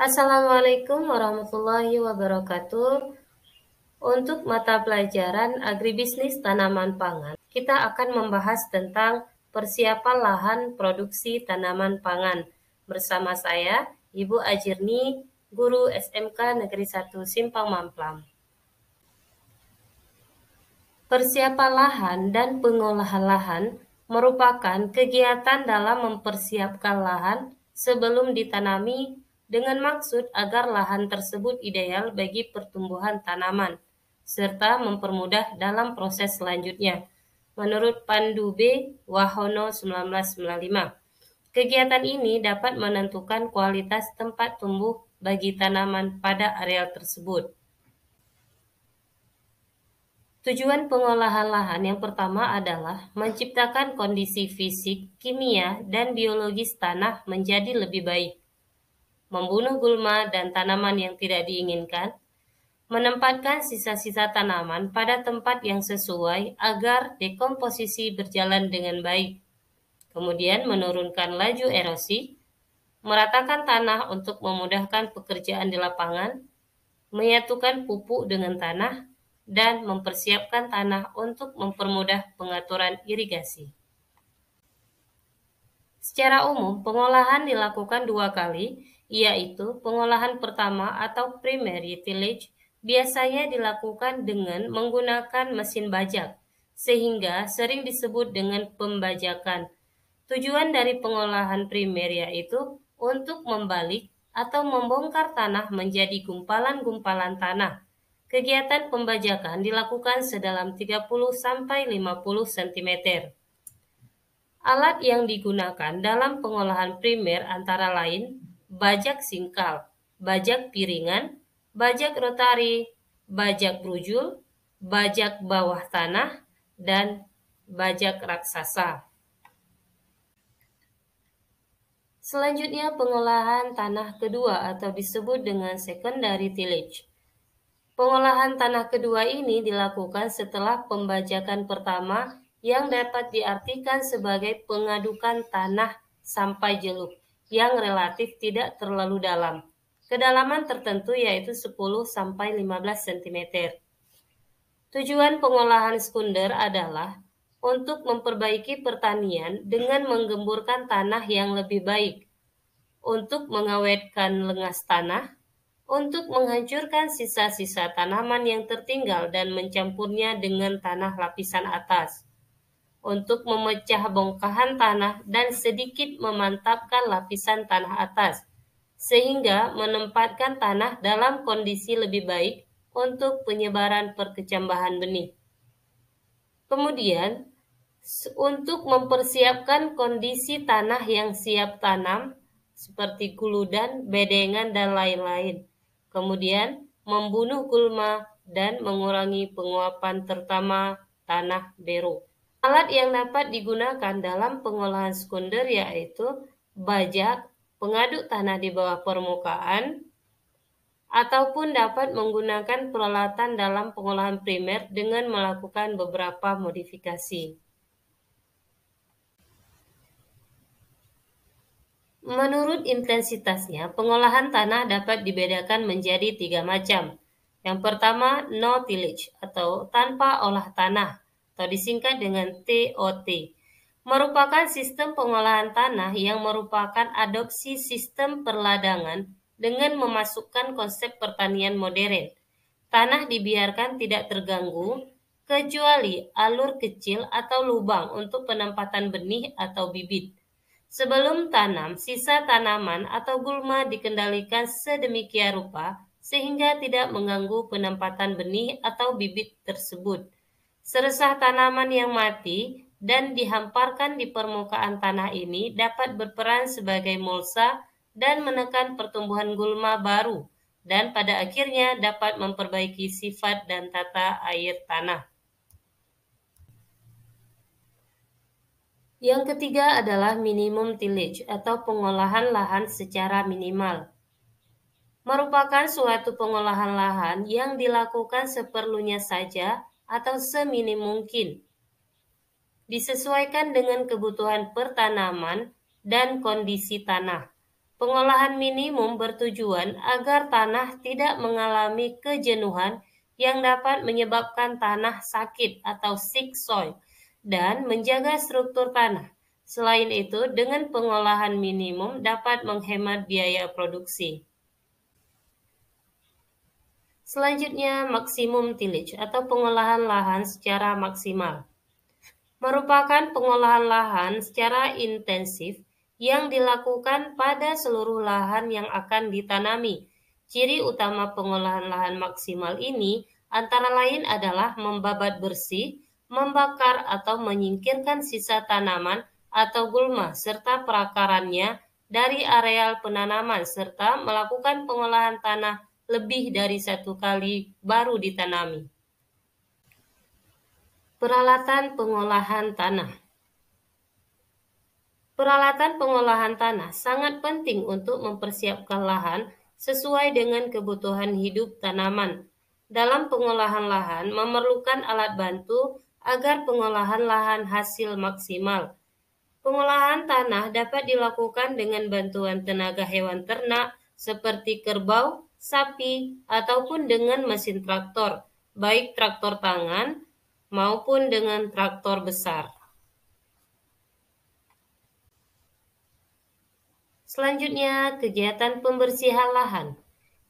Assalamualaikum warahmatullahi wabarakatuh. Untuk mata pelajaran agribisnis tanaman pangan, kita akan membahas tentang persiapan lahan produksi tanaman pangan bersama saya, Ibu Ajirni, guru SMK Negeri 1 Simpang Mamplam. Persiapan lahan dan pengolahan lahan merupakan kegiatan dalam mempersiapkan lahan sebelum ditanami dengan maksud agar lahan tersebut ideal bagi pertumbuhan tanaman, serta mempermudah dalam proses selanjutnya. Menurut Pandu B. Wahono 1995, kegiatan ini dapat menentukan kualitas tempat tumbuh bagi tanaman pada areal tersebut. Tujuan pengolahan lahan yang pertama adalah menciptakan kondisi fisik, kimia, dan biologis tanah menjadi lebih baik membunuh gulma dan tanaman yang tidak diinginkan, menempatkan sisa-sisa tanaman pada tempat yang sesuai agar dekomposisi berjalan dengan baik. Kemudian menurunkan laju erosi, meratakan tanah untuk memudahkan pekerjaan di lapangan, menyatukan pupuk dengan tanah, dan mempersiapkan tanah untuk mempermudah pengaturan irigasi. Secara umum, pengolahan dilakukan dua kali, yaitu pengolahan pertama atau primary tillage, biasanya dilakukan dengan menggunakan mesin bajak, sehingga sering disebut dengan pembajakan. Tujuan dari pengolahan primer yaitu untuk membalik atau membongkar tanah menjadi gumpalan-gumpalan tanah. Kegiatan pembajakan dilakukan sedalam 30-50 cm. Alat yang digunakan dalam pengolahan primer antara lain bajak singkal, bajak piringan, bajak rotari, bajak brujul, bajak bawah tanah, dan bajak raksasa. Selanjutnya pengolahan tanah kedua atau disebut dengan secondary tillage. Pengolahan tanah kedua ini dilakukan setelah pembajakan pertama yang dapat diartikan sebagai pengadukan tanah sampai jeluk yang relatif tidak terlalu dalam. Kedalaman tertentu yaitu 10 sampai 15 cm. Tujuan pengolahan sekunder adalah untuk memperbaiki pertanian dengan menggemburkan tanah yang lebih baik, untuk mengawetkan lengas tanah, untuk menghancurkan sisa-sisa tanaman yang tertinggal dan mencampurnya dengan tanah lapisan atas untuk memecah bongkahan tanah dan sedikit memantapkan lapisan tanah atas, sehingga menempatkan tanah dalam kondisi lebih baik untuk penyebaran perkecambahan benih. Kemudian, untuk mempersiapkan kondisi tanah yang siap tanam, seperti guludan, bedengan, dan lain-lain. Kemudian, membunuh gulma dan mengurangi penguapan terutama tanah beruk. Alat yang dapat digunakan dalam pengolahan sekunder yaitu bajak, pengaduk tanah di bawah permukaan, ataupun dapat menggunakan peralatan dalam pengolahan primer dengan melakukan beberapa modifikasi. Menurut intensitasnya, pengolahan tanah dapat dibedakan menjadi tiga macam. Yang pertama, no tillage atau tanpa olah tanah atau disingkat dengan TOT, merupakan sistem pengolahan tanah yang merupakan adopsi sistem perladangan dengan memasukkan konsep pertanian modern. Tanah dibiarkan tidak terganggu, kecuali alur kecil atau lubang untuk penempatan benih atau bibit. Sebelum tanam, sisa tanaman atau gulma dikendalikan sedemikian rupa sehingga tidak mengganggu penempatan benih atau bibit tersebut. Seresah tanaman yang mati dan dihamparkan di permukaan tanah ini dapat berperan sebagai mulsa dan menekan pertumbuhan gulma baru dan pada akhirnya dapat memperbaiki sifat dan tata air tanah. Yang ketiga adalah minimum tillage atau pengolahan lahan secara minimal. Merupakan suatu pengolahan lahan yang dilakukan seperlunya saja atau seminim mungkin. Disesuaikan dengan kebutuhan pertanaman dan kondisi tanah. Pengolahan minimum bertujuan agar tanah tidak mengalami kejenuhan yang dapat menyebabkan tanah sakit atau sick soil dan menjaga struktur tanah. Selain itu, dengan pengolahan minimum dapat menghemat biaya produksi. Selanjutnya, maksimum tillage atau pengolahan lahan secara maksimal merupakan pengolahan lahan secara intensif yang dilakukan pada seluruh lahan yang akan ditanami. Ciri utama pengolahan lahan maksimal ini antara lain adalah membabat bersih, membakar atau menyingkirkan sisa tanaman atau gulma serta perakarannya dari areal penanaman serta melakukan pengolahan tanah lebih dari satu kali baru ditanami. Peralatan pengolahan tanah Peralatan pengolahan tanah sangat penting untuk mempersiapkan lahan sesuai dengan kebutuhan hidup tanaman. Dalam pengolahan lahan memerlukan alat bantu agar pengolahan lahan hasil maksimal. Pengolahan tanah dapat dilakukan dengan bantuan tenaga hewan ternak seperti kerbau, sapi, ataupun dengan mesin traktor, baik traktor tangan maupun dengan traktor besar. Selanjutnya, kegiatan pembersihan lahan.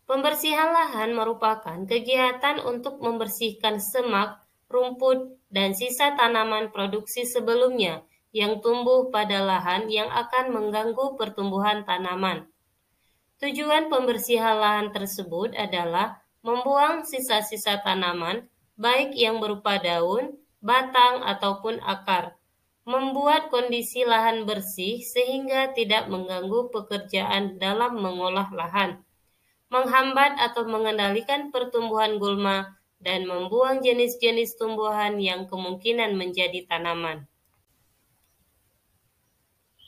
Pembersihan lahan merupakan kegiatan untuk membersihkan semak, rumput, dan sisa tanaman produksi sebelumnya yang tumbuh pada lahan yang akan mengganggu pertumbuhan tanaman Tujuan pembersihan lahan tersebut adalah membuang sisa-sisa tanaman, baik yang berupa daun, batang, ataupun akar, membuat kondisi lahan bersih sehingga tidak mengganggu pekerjaan dalam mengolah lahan, menghambat atau mengendalikan pertumbuhan gulma, dan membuang jenis-jenis tumbuhan yang kemungkinan menjadi tanaman.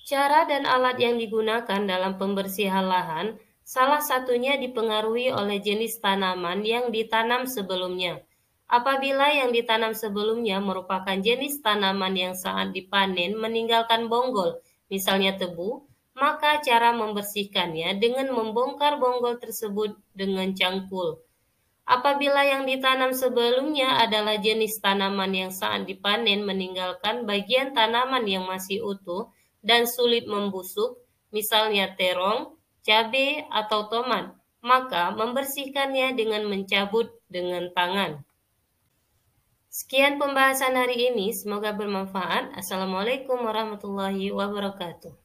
Cara dan alat yang digunakan dalam pembersihan lahan salah satunya dipengaruhi oleh jenis tanaman yang ditanam sebelumnya. Apabila yang ditanam sebelumnya merupakan jenis tanaman yang saat dipanen meninggalkan bonggol, misalnya tebu, maka cara membersihkannya dengan membongkar bonggol tersebut dengan cangkul. Apabila yang ditanam sebelumnya adalah jenis tanaman yang saat dipanen meninggalkan bagian tanaman yang masih utuh, dan sulit membusuk, misalnya terong, cabai, atau tomat, maka membersihkannya dengan mencabut dengan tangan. Sekian pembahasan hari ini, semoga bermanfaat. Assalamualaikum warahmatullahi wabarakatuh.